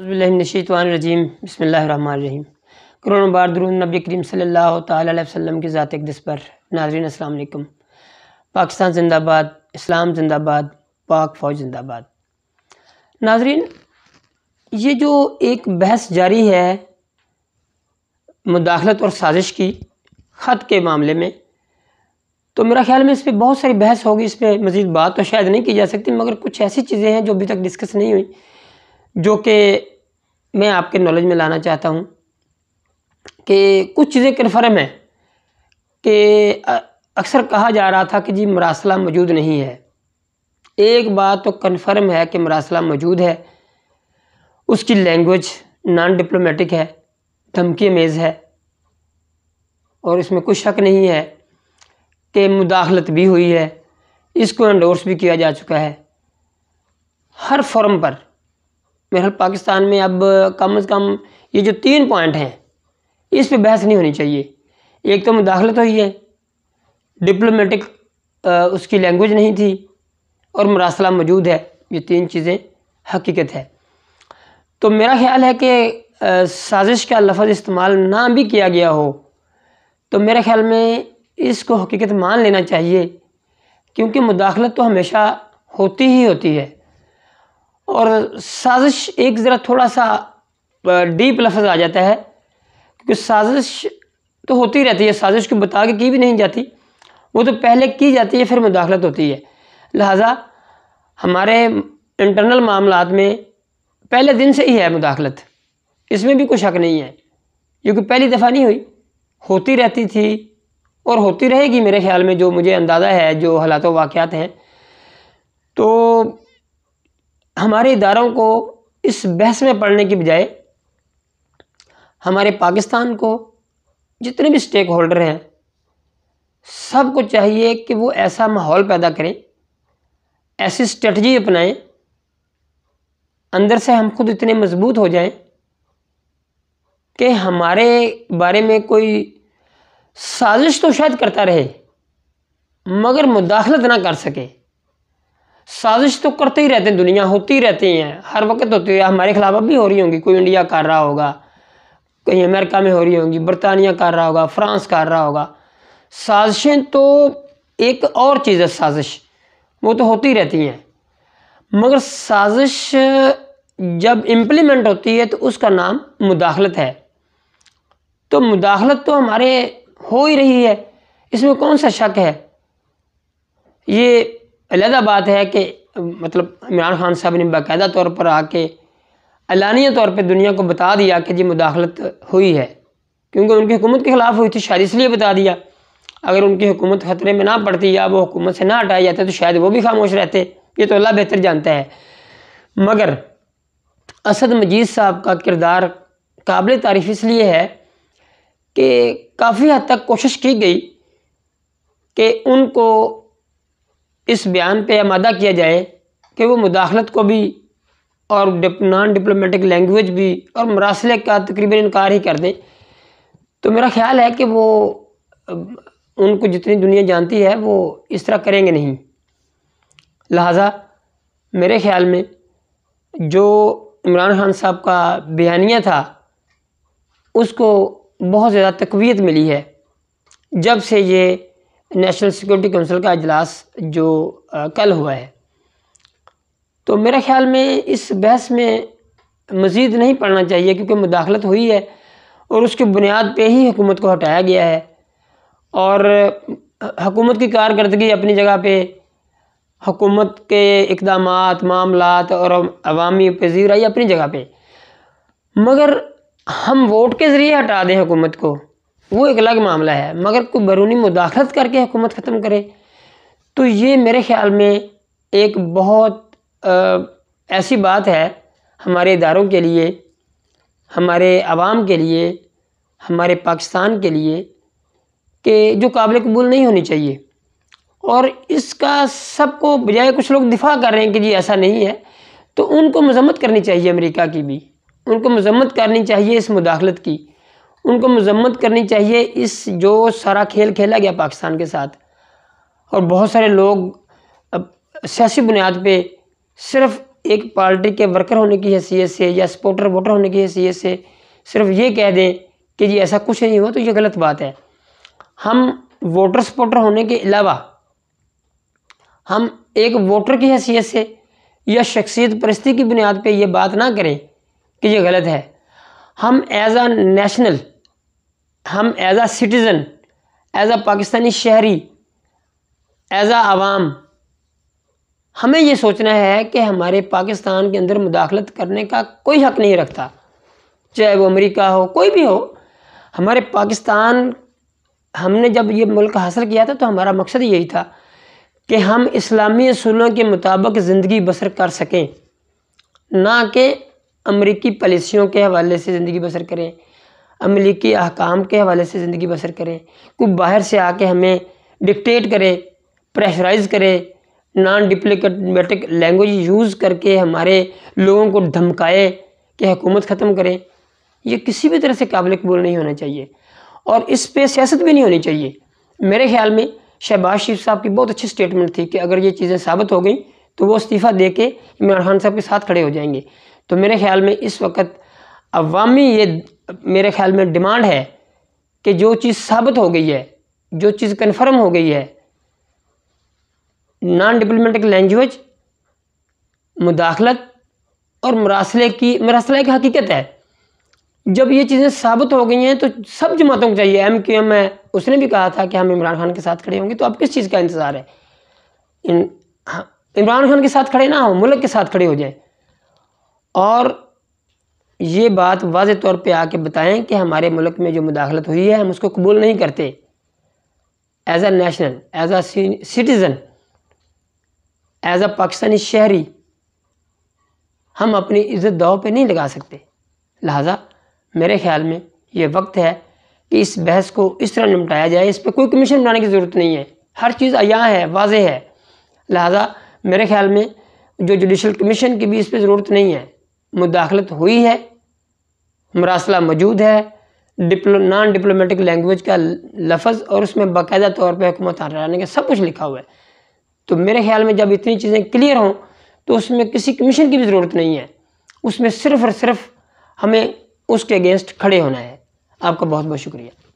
रजीम बसमीम करोना बार दरून नबी करीम सल्ला की ज़ात पर नाजरीन असलकम पाकिस्तान जिंदाबाद इस्लाम जिंदाबाद पाक फ़ौज जिंदाबाद नाजरीन ये जो एक बहस जारी है मुदाखलत और साजिश की ख़त के मामले में तो मेरा ख्याल में इस पर बहुत सारी बहस होगी इस पर मज़ीद बात तो शायद नहीं की जा सकती मगर कुछ ऐसी चीज़ें हैं जो अभी तक डिस्कस नहीं हुई जो कि मैं आपके नॉलेज में लाना चाहता हूँ कि कुछ चीज़ें कन्फर्म है कि अक्सर कहा जा रहा था कि जी मरासला मौजूद नहीं है एक बात तो कन्फर्म है कि मरासला मौजूद है उसकी लैंग्वेज नॉन डिप्लोमेटिक है धमकी मेज़ है और इसमें कुछ शक नहीं है कि मुदाखलत भी हुई है इसको एंडोर्स भी किया जा चुका है हर फॉर्म पर बहरहाल पाकिस्तान में अब कम अज़ कम ये जो तीन पॉइंट हैं इस पर बहस नहीं होनी चाहिए एक तो मुदाखलत हुई है डिप्लोमेटिक उसकी लैंग्वेज नहीं थी और मरासला मौजूद है ये तीन चीज़ें हकीकत है तो मेरा ख्याल है कि साजिश का लफज इस्तेमाल ना भी किया गया हो तो मेरे ख्याल में इसको हकीकत मान लेना चाहिए क्योंकि मुदाखलत तो हमेशा होती ही होती है और साजिश एक ज़रा थोड़ा सा डीप लफ्ज़ आ जाता है क्योंकि साजिश तो होती रहती है साजिश को बता के की भी नहीं जाती वो तो पहले की जाती है फिर मुदाखलत होती है लिहाजा हमारे इंटरनल मामला में पहले दिन से ही है मुदाखलत इसमें भी कोई शक नहीं है क्योंकि पहली दफ़ा नहीं हुई होती रहती थी और होती रहेगी मेरे ख्याल में जो मुझे अंदाज़ा है जो हालात वाक़ हैं तो हमारे इदारों को इस बहस में पढ़ने की बजाय हमारे पाकिस्तान को जितने भी स्टेक होल्डर हैं सबको चाहिए कि वो ऐसा माहौल पैदा करें ऐसी स्ट्रेटजी अपनाएं अंदर से हम खुद इतने मजबूत हो जाएं कि हमारे बारे में कोई साजिश तो शायद करता रहे मगर मुदाखलत ना कर सके साजिश तो करते ही रहते हैं दुनिया होती रहती हैं हर वक्त होती है हमारे खिलाफ अभी भी हो रही होंगी कोई इंडिया कर रहा होगा कहीं अमेरिका में हो रही होंगी बरतानिया कर रहा होगा फ्रांस कर रहा होगा साजिशें तो एक और चीज़ है साजिश वो तो होती रहती हैं मगर साजिश जब इम्प्लीमेंट होती है तो उसका नाम मुदाखलत है तो मुदाखलत तो हमारे हो ही रही है इसमें कौन सा शक है ये अलहदा बात है कि मतलब इमरान खान साहब ने बाकायदा तौर पर आके अलानिया तौर पर दुनिया को बता दिया कि जी मुदाखलत हुई है क्योंकि उनकी हुकूमत के ख़िलाफ़ हुई थी शायद इसलिए बता दिया अगर उनकी हुकूमत ख़तरे में ना पड़ती या वो हुकूमत से ना हटाए जाते तो शायद वो भी खामोश रहते ये तो अल्लाह बेहतर जानता है मगर असद मजीद साहब का किरदार काबिल तारीफ इसलिए है कि काफ़ी हद तक कोशिश की गई कि उनको इस बयान पे आमादा किया जाए कि वो मुदाखलत को भी और डिप, नॉन डिप्लोमेटिक लैंग्वेज भी और मरासले का तकरीबन इनकार ही कर दें तो मेरा ख्याल है कि वो उनको जितनी दुनिया जानती है वो इस तरह करेंगे नहीं लिहाजा मेरे ख्याल में जो इमरान खान साहब का बयानिया था उसको बहुत ज़्यादा तकवीत मिली है जब से ये नेशनल सिक्योरिटी काउंसिल का अजलास जो आ, कल हुआ है तो मेरे ख्याल में इस बहस में मज़ीद नहीं पढ़ना चाहिए क्योंकि मुदाखलत हुई है और उसके बुनियाद पर ही हुकूमत को हटाया गया है और हकूमत की कारकर्दगी अपनी जगह पर हकूमत के इकदाम मामला और अवामी पजीराई अपनी जगह पर मगर हम वोट के ज़रिए हटा दें हुकूमत को वो एक अलग मामला है मगर कोई बरूनी मुदाखलत करके हुकूमत ख़त्म करे तो ये मेरे ख्याल में एक बहुत आ, ऐसी बात है हमारे इदारों के लिए हमारे आवाम के लिए हमारे पाकिस्तान के लिए कि जो काबिल कबूल नहीं होनी चाहिए और इसका सबको बजाय कुछ लोग दिफा कर रहे हैं कि जी ऐसा नहीं है तो उनको मजम्मत करनी चाहिए अमेरिका की भी उनको मजम्मत करनी चाहिए इस मुदाखलत की उनको मजम्मत करनी चाहिए इस जो सारा खेल खेला गया पाकिस्तान के साथ और बहुत सारे लोग अब सियासी बुनियाद पर सिर्फ एक पार्टी के वर्कर होने की हैसियत से या सपोर्टर वोटर होने की हैसियत से सिर्फ ये कह दें कि जी ऐसा कुछ नहीं हुआ तो ये गलत बात है हम वोटर सपोर्टर होने के अलावा हम एक वोटर की हैसियत से या शख्सियत परस्ती की बुनियाद पे ये बात ना करें कि ये गलत है हम एज आ नेशनल हम as a citizen as a Pakistani शहरी एज़ आ आवाम हमें ये सोचना है कि हमारे पाकिस्तान के अंदर मुदाखलत करने का कोई हक नहीं रखता चाहे वो अमेरिका हो कोई भी हो हमारे पाकिस्तान हमने जब ये मुल्क हासिल किया था तो हमारा मकसद यही था कि हम इस्लामी असूलों के मुताबिक ज़िंदगी बसर कर सकें ना कि अमरीकी पॉलिसियों के हवाले से ज़िंदगी बसर करें अमलीकी अहकाम के हवाले से ज़िंदगी बसर करें कोई बाहर से आके हमें डिक्टेट करे प्रेशराइज करे नॉन डिप्लोमेटिक लैंग्वेज यूज़ करके हमारे लोगों को धमकाए कि हुकूमत ख़त्म करें यह किसी भी तरह से काबिल कबूल नहीं होना चाहिए और इस पर सियासत भी नहीं होनी चाहिए मेरे ख्याल में शहबाज शरीफ साहब की बहुत अच्छी स्टेटमेंट थी कि अगर ये चीज़ें साबित हो गई तो वो इस्तीफ़ा दे के इमरान खान साहब के साथ खड़े हो जाएंगे तो मेरे ख्याल में इस वक्त अवामी ये मेरे ख्याल में डिमांड है कि जो चीज़ साबित हो गई है जो चीज़ कन्फर्म हो गई है नॉन डिप्लोमेटिक लैंग्वेज मुदाखलत और मरासले की मरासले की हकीकत है जब ये चीज़ें साबित हो गई हैं तो सब जमातों को चाहिए एम क्यू एम है उसने भी कहा था कि हम इमरान खान के साथ खड़े होंगे तो अब किस चीज़ का इंतज़ार है हाँ, इमरान खान के साथ खड़े ना हो मुल्क के साथ खड़े हो जाए और ये बात वाज तौर पर आके बताएँ कि हमारे मुल्क में जो मुदाखलत हुई है हम उसको कबूल नहीं करते as a national as citizen as a Pakistani शहरी हम अपनी इज़्ज़त दाव पर नहीं लगा सकते लिहाजा मेरे ख्याल में ये वक्त है कि इस बहस को इस तरह निपटाया जाए इस पर कोई कमीशन बनाने की ज़रूरत नहीं है हर चीज़ अयाँ है वाज है लिहाजा मेरे ख्याल में जो जुडिशल कमीशन की भी इस पर ज़रूरत नहीं है मुदाखलत हुई है मरासला मौजूद है डिप्लो नॉन डिप्लोमेटिक लैंग्वेज का लफज और उसमें बाकायदा तौर पर हुकूमत हराने का सब कुछ लिखा हुआ है तो मेरे ख्याल में जब इतनी चीज़ें क्लियर हों तो उसमें किसी कमीशन की भी ज़रूरत नहीं है उसमें सिर्फ़ और सिर्फ हमें उसके अगेंस्ट खड़े होना है आपका बहुत बहुत शुक्रिया